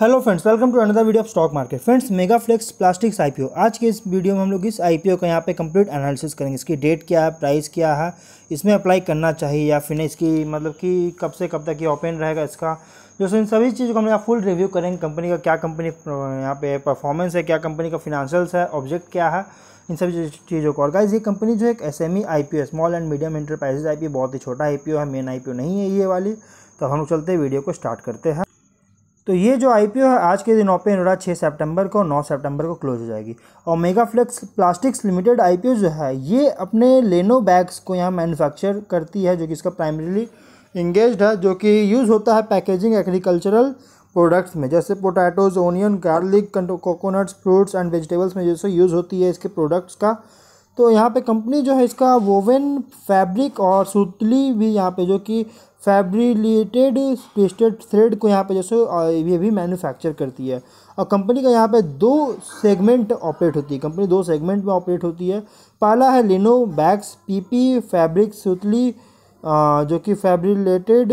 hello friends welcome to another video of stock market friends Mega Flex Plastics IPO आज के इस video में हम लोग इस आईपीओ का यहाँ पे कंप्लीट एनालिसिस करेंगे इसकी डेट क्या है प्राइस क्या है इसमें अप्लाई करना चाहिए या फिर इसकी मतलब कि कब से कब तक ये ओपन रहेगा इसका जो इन सभी चीज़ों को हम यहाँ फुल रिव्यू करेंगे कंपनी का क्या कंपनी यहाँ पे परफॉर्मेंस है क्या कंपनी का फिनेंशियल्स है ऑब्जेक्ट क्या है इन सभी चीज़ों को और गाइज ये कंपनी जो एक S M E I P O small and medium enterprises I P बहुत ही छोटा आई पी ओ है मेन आई पी ओ नहीं है ये वाली तो हम चलते हैं वीडियो को स्टार्ट करते हैं तो ये जो आई है आज के दिन ओपन हो रहा है छः सेप्टेम्बर को नौ सेप्टेम्बर को क्लोज हो जाएगी और मेगा फ्लेक्स प्लास्टिक्स लिमिटेड आई जो है ये अपने लेनो बैग्स को यहाँ मैन्युफैक्चर करती है जो कि इसका प्राइमरीली इंगेज है जो कि यूज़ होता है पैकेजिंग एग्रीकल्चरल प्रोडक्ट्स में जैसे potatoes onion garlic coconuts fruits and vegetables में जैसे यूज़ होती है इसके प्रोडक्ट्स का तो यहाँ पे कंपनी जो है इसका वोवेन फैब्रिक और सूतली भी यहाँ पे जो कि फैब्रिलेटेड ट्विस्टेड थ्रेड को यहाँ पे जैसे ये भी मैन्युफैक्चर करती है और कंपनी का यहाँ पे दो सेगमेंट ऑपरेट होती है कंपनी दो सेगमेंट में ऑपरेट होती है पहला है लिनो बैग्स पीपी फैब्रिक सुतली जो कि फैब्रिलेटेड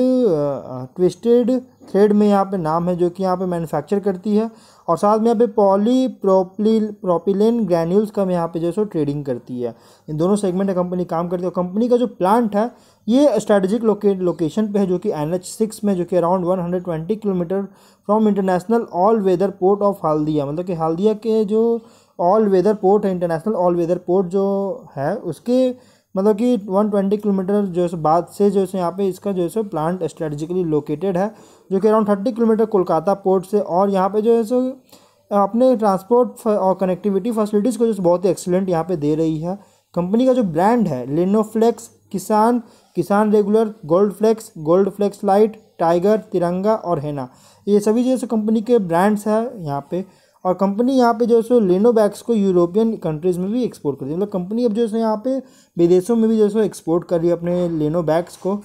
ट्विस्टेड थ्रेड में यहाँ पे नाम है जो कि यहाँ पे मैन्युफैक्चर करती है और साथ में यहाँ पे पॉली प्रोपली प्रोपिलेन ग्रैन्यूल्स का यहाँ पे जो है ट्रेडिंग करती है इन दोनों सेगमेंट में कंपनी काम करती है और कंपनी का जो प्लांट है ये स्ट्रेटेजिक लोके लोकेशन पे है जो कि एन एच सिक्स में जो कि around one hundred twenty kilometre from international all weather port of Haldia मतलब कि हल्दिया के जो ऑल वेदर पोर्ट है इंटरनेशनल ऑल वेदर पोर्ट जो है उसके मतलब कि 120 किलोमीटर जो है बाद से जो है यहाँ पे इसका जो है प्लांट स्ट्रेटजिकली लोकेटेड है जो कि around thirty kilometre Kolkata port से और यहाँ पे जो है सो अपने ट्रांसपोर्ट और कनेक्टिविटी फैसिलिटीज़ को जो बहुत ही एक्सीलेंट यहाँ पे दे रही है कंपनी का जो ब्रांड है लेनोफ्लेक्स Kisan Kisan regular gold flex gold flex light tiger Tiranga और हेना ये सभी जो है कंपनी के ब्रांड्स हैं यहाँ पर और कंपनी यहाँ पे जो है सो लेनो बैग्स को यूरोपियन कंट्रीज़ में भी एक्सपोर्ट कर रही है मतलब कंपनी अब जो है यहाँ पे विदेशों में भी जो है सो एक्सपोर्ट कर रही है अपने लेनो बैग्स को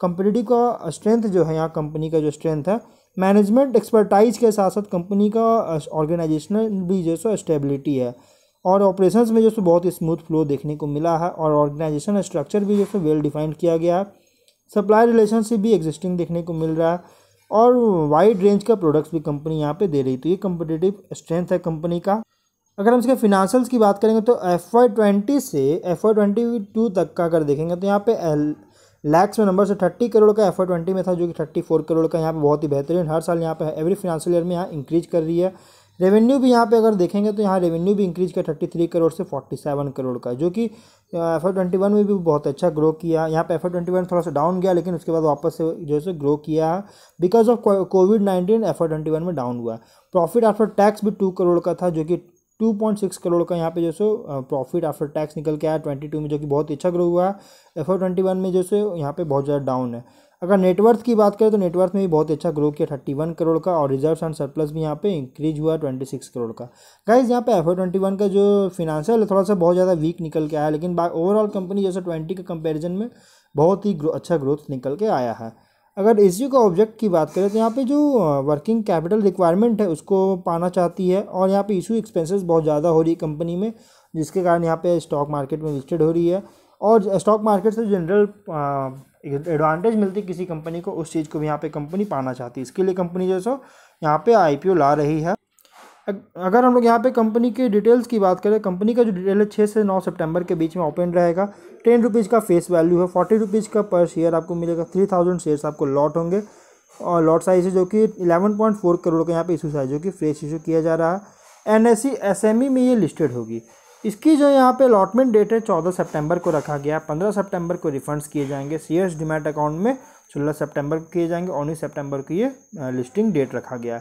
कंपनी का स्ट्रेंथ जो है यहाँ कंपनी का जो स्ट्रेंथ है मैनेजमेंट एक्सपर्टाइज के साथ साथ कंपनी का ऑर्गेनाइजेशनल भी जो है सो स्टेबिलिटी है और ऑपरेशंस में जो सो बहुत स्मूथ फ्लो देखने को मिला है और ऑर्गेनाइजेशन स्ट्रक्चर भी जो सो वेल डिफाइंड किया गया है सप्लाई रिलेशनशिप भी एग्जिस्टिंग देखने को मिल रहा है और वाइड रेंज का प्रोडक्ट्स भी कंपनी यहाँ पे दे रही तो ये कंपिटेटिव स्ट्रेंथ है कंपनी का अगर हम इसके फिनांसल्स की बात करेंगे तो एफ वाई ट्वेंटी से एफ वाई ट्वेंटी टू तक का अगर देखेंगे तो यहाँ पे लैक्स में नंबर से थर्टी करोड़ का एफ वाई ट्वेंटी में था जो कि थर्टी फोर करोड़ का यहाँ पे बहुत ही बेहतरीन हर साल यहाँ पे एवरी फिनांशियल ईयर में यहाँ इंक्रीज कर रही है रेवेन्यू भी यहाँ पे अगर देखेंगे तो यहाँ रेवेन्यू भी इंक्रीज किया थर्टी थ्री करोड़ से फोर्टी सेवन करोड़ का जो कि एफ ट्वेंटी वन में भी बहुत अच्छा ग्रो किया यहाँ पे एफ ट्वेंटी वन थोड़ा सा डाउन गया लेकिन उसके बाद वापस से जो है सो ग्रो किया because of COVID nineteen F twenty one में डाउन हुआ प्रॉफिट आफ्टर टैक्स भी टू करोड़ का था जो कि टू पॉइंट सिक्स करोड़ का यहाँ पे जो सो प्रॉफिट आफ्टर टैक्स निकल के आया ट्वेंटी टू में जो कि बहुत अच्छा ग्रो हुआ एफ ट्वेंटी वन में जो सो यहाँ पे बहुत ज़्यादा डाउन है अगर नेटवर्थ की बात करें तो नेटवर्थ में भी बहुत अच्छा ग्रो किया थर्टी वन करोड़ का और रिजर्व्स एंड सरप्लस भी यहाँ पे इंक्रीज हुआ ट्वेंटी सिक्स करोड़ का गाइज यहाँ पे एफ ट्वेंटी वन का जो फिनांशियल है थोड़ा सा बहुत ज़्यादा वीक निकल के आया लेकिन ओवरऑल कंपनी जैसे ट्वेंटी के कंपेरिजन में बहुत ही ग्रो, अच्छा ग्रोथ निकल के आया है अगर एस का ऑब्जेक्ट की बात करें तो यहाँ पे जो वर्किंग कैपिटल रिक्वायरमेंट है उसको पाना चाहती है और यहाँ पे इशू एक्सपेंसेस बहुत ज़्यादा हो रही है कंपनी में जिसके कारण यहाँ पे स्टॉक मार्केट में लिस्टेड हो रही है और स्टॉक मार्केट से जनरल एडवांटेज मिलती किसी कंपनी को उस चीज़ को भी यहाँ पे कंपनी पाना चाहती है इसके लिए कंपनी जो सो यहाँ पे आईपीओ ला रही है अगर हम लोग यहाँ पे कंपनी की डिटेल्स की बात करें कंपनी का जो डिटेल है छः से नौ सितंबर के बीच में ओपन रहेगा टेन रुपीज़ का फेस वैल्यू है फोर्टी रुपीज़ का पर शेयर आपको मिलेगा थ्री थाउजेंड शेयर्स आपको लॉट होंगे और लॉट साइज है जो कि इलेवन पॉइंट फोर करोड़ का यहाँ पे इशू साइज जो कि फ्रेश इशू किया जा रहा है एन एस e e में ये लिस्टेड होगी इसकी जो यहाँ पे अलॉटमेंट डेट है चौदह सितंबर को रखा गया पंद्रह सितंबर को रिफंड्स किए जाएंगे एस डिमेट अकाउंट में सोलह सितंबर को किए जाएंगे उन्नीस सितंबर को ये लिस्टिंग डेट रखा गया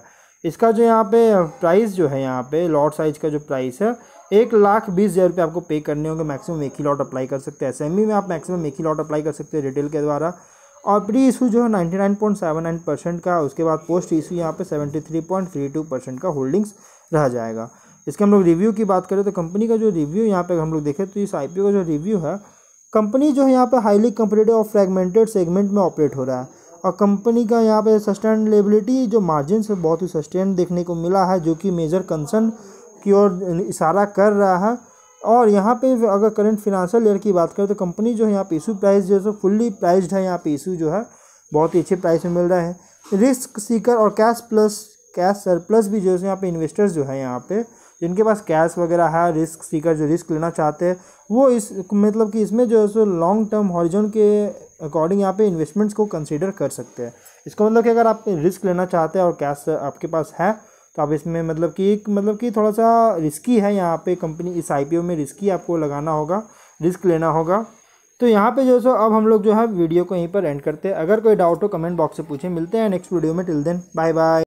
इसका जो यहाँ पे प्राइस जो है यहाँ पे लॉट साइज का जो प्राइस है एक लाख बीस हज़ार रुपये आपको पे करने होंगे मैक्सिमम एक ही लॉट अप्लाई कर सकते हैं एस e में आप मैक्सिमम एक ही लॉट अप्लाई कर सकते हैं रिटेल के द्वारा और प्री इशू जो है नाइन परसेंट का उसके बाद पोस्ट इशू यहाँ पे टू परसेंट का होल्डिंग्स रह जाएगा इसके हम लोग रिव्यू की बात करें तो कंपनी का जो रिव्यू यहाँ पे हम लोग देखें तो इस आई का जो रिव्यू है कंपनी जो है यहाँ पे हाईली कंपटेटिव और फ्रेगमेंटेड सेगमेंट में ऑपरेट हो रहा है और कंपनी का यहाँ पे सस्टेनेबिलिटी जो मार्जिन से बहुत ही सस्टेन देखने को मिला है जो कि मेजर कंसर्न की ओर इशारा कर रहा है और यहाँ पे अगर करंट फिनेंशियल ईयर की बात करें तो कंपनी जो है यहाँ पे इशू प्राइस जो है फुल्ली प्राइज्ड है यहाँ पे इशू जो है बहुत ही अच्छे प्राइस में मिल रहा है रिस्क सीकर और कैश प्लस कैश सरप्लस भी जो है यहाँ पे इन्वेस्टर्स जो है यहाँ पे जिनके पास कैश वगैरह है रिस्क सीकर जो रिस्क लेना चाहते हैं वो इस मतलब कि इसमें जो है लॉन्ग टर्म हॉरिजन के अकॉर्डिंग यहाँ पे इन्वेस्टमेंट्स को कंसिडर कर सकते हैं इसका मतलब कि अगर आप रिस्क लेना चाहते हैं और कैश आपके पास है तो आप इसमें मतलब कि मतलब कि थोड़ा सा रिस्की है यहाँ पे कंपनी इस आई में रिस्की आपको लगाना होगा रिस्क लेना होगा तो यहाँ पे जो है सो अब हम लोग जो है वीडियो को यहीं पर एंड करते हैं अगर कोई डाउट हो कमेंट बॉक्स से पूछें मिलते हैं नेक्स्ट वीडियो में टिल देन बाय बाय